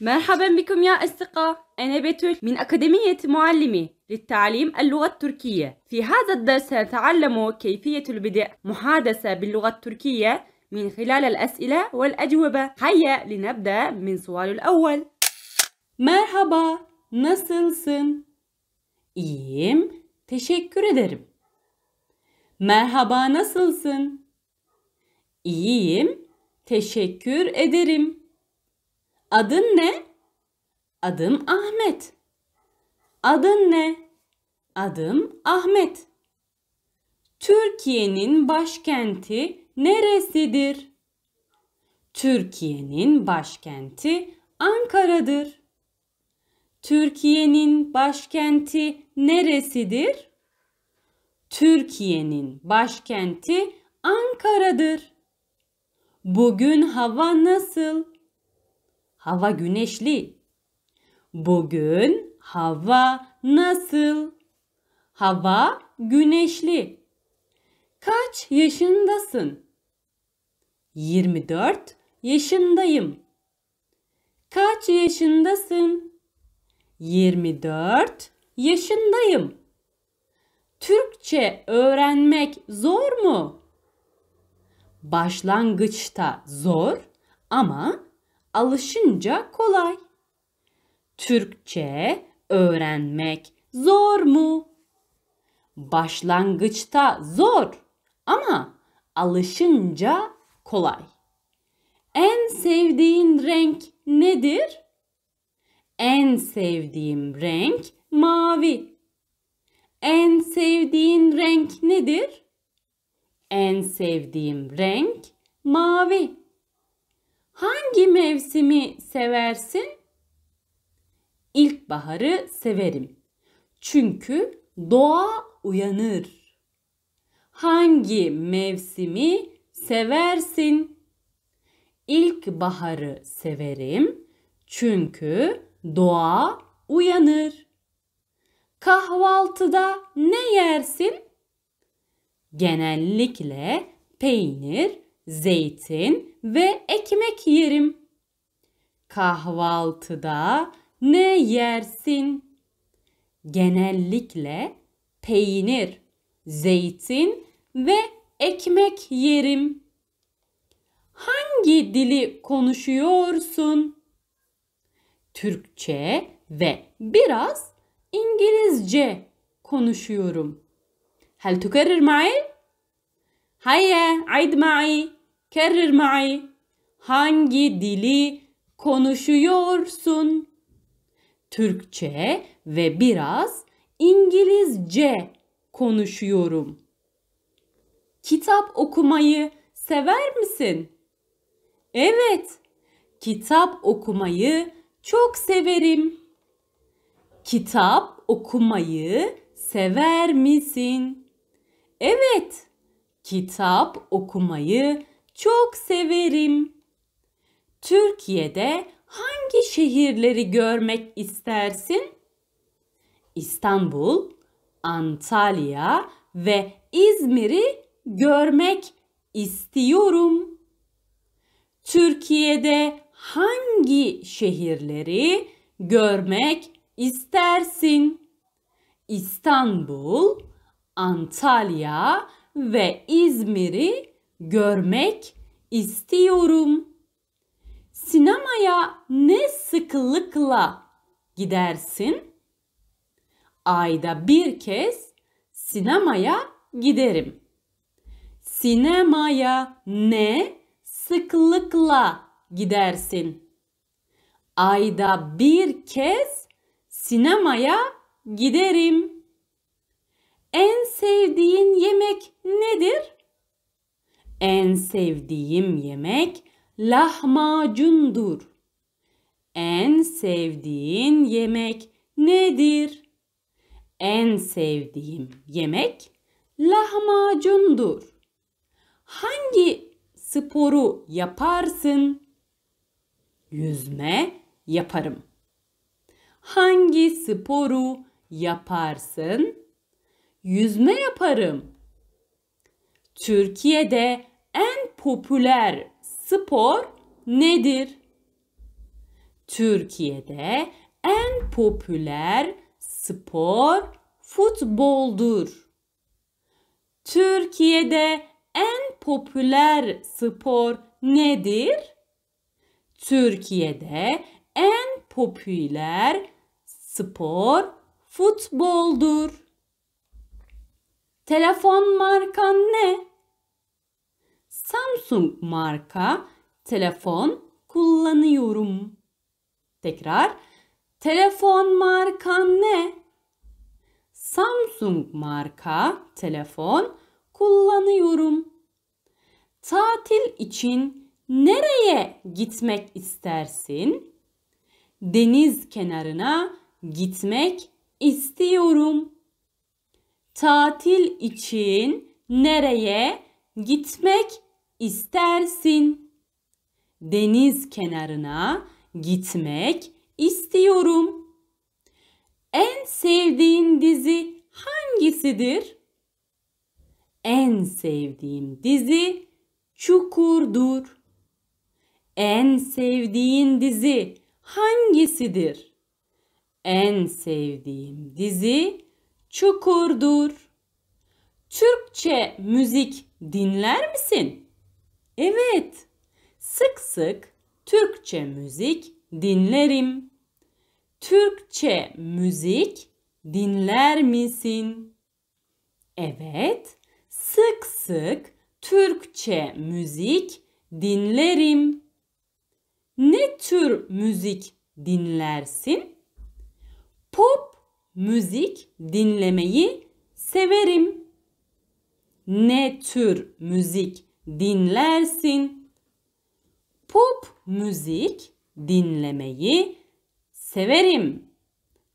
مرحبا بكم يا أصدقاء أنا بتول من أكاديمية معلمي للتعليم اللغة التركية في هذا الدرس سنتعلم كيفية البدء محادثة باللغة التركية من خلال الأسئلة والأجوبة هيا لنبدأ من سؤال الأول مرحبا nasılsın? İyiyim, teşekkür ederim. Merhaba, nasılsın? İyiyim, teşekkür ederim. Adın ne? Adım Ahmet. Adın ne? Adım Ahmet. Türkiye'nin başkenti neresidir? Türkiye'nin başkenti Ankara'dır. Türkiye'nin başkenti neresidir? Türkiye'nin başkenti Ankara'dır. Bugün hava nasıl? Hava güneşli. Bugün hava nasıl? Hava güneşli. Kaç yaşındasın? 24 yaşındayım. Kaç yaşındasın? 24 yaşındayım. Türkçe öğrenmek zor mu? Başlangıçta zor ama alışınca kolay. Türkçe öğrenmek zor mu? Başlangıçta zor ama alışınca kolay. En sevdiğin renk nedir? En sevdiğim renk mavi. En sevdiğin renk nedir? En sevdiğim renk mavi. Hangi mevsimi seversin? İlkbaharı severim. Çünkü doğa uyanır. Hangi mevsimi seversin? İlkbaharı severim. Çünkü doğa uyanır. Kahvaltıda ne yersin? Genellikle peynir zeytin ve ekmek yerim. Kahvaltıda ne yersin? Genellikle peynir, zeytin ve ekmek yerim. Hangi dili konuşuyorsun? Türkçe ve biraz İngilizce konuşuyorum. هل تكرر معي؟ هيا عيد معي Kerrir ma'i. Hangi dili konuşuyorsun? Türkçe ve biraz İngilizce konuşuyorum. Kitap okumayı sever misin? Evet. Kitap okumayı çok severim. Kitap okumayı sever misin? Evet. Kitap okumayı çok severim. Türkiye'de hangi şehirleri görmek istersin? İstanbul, Antalya ve İzmir'i görmek istiyorum. Türkiye'de hangi şehirleri görmek istersin? İstanbul, Antalya ve İzmir'i görmek istiyorum. Sinemaya ne sıklıkla gidersin? Ayda bir kez sinemaya giderim. Sinemaya ne sıklıkla gidersin? Ayda bir kez sinemaya giderim. En sevdiğin yemek nedir? En sevdiğim yemek lahmacundur. En sevdiğin yemek nedir? En sevdiğim yemek lahmacundur. Hangi sporu yaparsın? Yüzme yaparım. Hangi sporu yaparsın? Yüzme yaparım. Türkiye'de en popüler spor nedir? Türkiye'de en popüler spor futboldur. Türkiye'de en popüler spor nedir? Türkiye'de en popüler spor futboldur. Telefon markan ne? Samsung marka telefon kullanıyorum. Tekrar telefon markan ne? Samsung marka telefon kullanıyorum. Tatil için nereye gitmek istersin? Deniz kenarına gitmek istiyorum. Tatil için nereye gitmek istersin. Deniz kenarına gitmek istiyorum. En sevdiğin dizi hangisidir? En sevdiğim dizi Çukur'dur. En sevdiğin dizi hangisidir? En sevdiğim dizi Çukur'dur. Türkçe müzik dinler misin? Evet, sık sık Türkçe müzik dinlerim. Türkçe müzik dinler misin? Evet, sık sık Türkçe müzik dinlerim. Ne tür müzik dinlersin? Pop müzik dinlemeyi severim. Ne tür müzik dinlersin. Pop müzik dinlemeyi severim.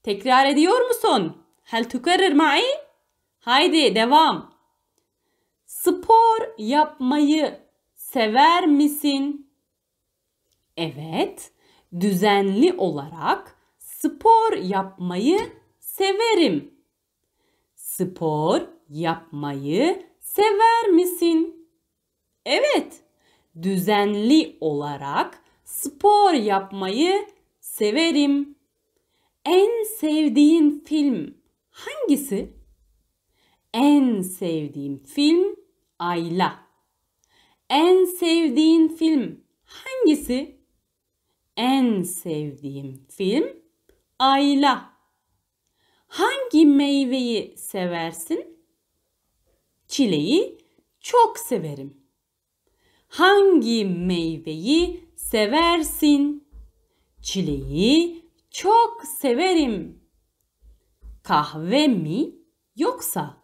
Tekrar ediyor musun? Hel tükerrir ma'i? Haydi devam. Spor yapmayı sever misin? Evet, düzenli olarak spor yapmayı severim. Spor yapmayı sever misin? Evet, düzenli olarak spor yapmayı severim. En sevdiğin film hangisi? En sevdiğim film Ayla. En sevdiğin film hangisi? En sevdiğim film Ayla. Hangi meyveyi seversin? Çileği çok severim hangi meyveyi seversin? Çileği çok severim. Kahve mi yoksa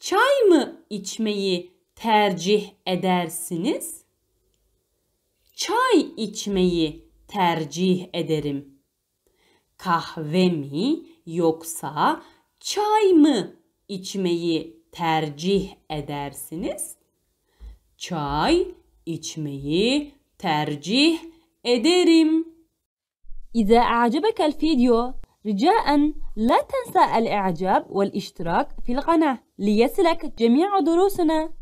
çay mı içmeyi tercih edersiniz? Çay içmeyi tercih ederim. Kahve mi yoksa çay mı içmeyi tercih edersiniz? Çay içmeyi tercih ederim. إذا أعجبك الفيديو رجاء لا تنسى الإعجاب والاشتراك في القناة ليصلك جميع دروسنا